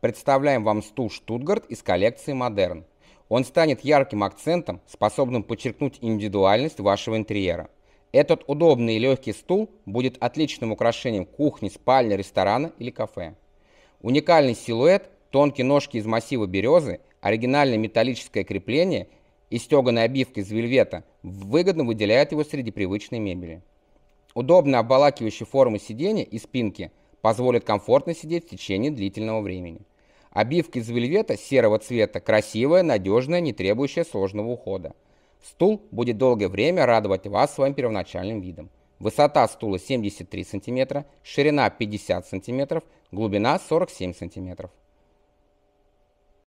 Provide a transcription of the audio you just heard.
Представляем вам стул «Штутгарт» из коллекции «Модерн». Он станет ярким акцентом, способным подчеркнуть индивидуальность вашего интерьера. Этот удобный и легкий стул будет отличным украшением кухни, спальни, ресторана или кафе. Уникальный силуэт, тонкие ножки из массива березы, оригинальное металлическое крепление и стеганая обивка из вельвета выгодно выделяют его среди привычной мебели. Удобные обволакивающие формы сидения и спинки позволят комфортно сидеть в течение длительного времени. Обивка из вельвета серого цвета, красивая, надежная, не требующая сложного ухода. Стул будет долгое время радовать вас своим первоначальным видом. Высота стула 73 см, ширина 50 см, глубина 47 см.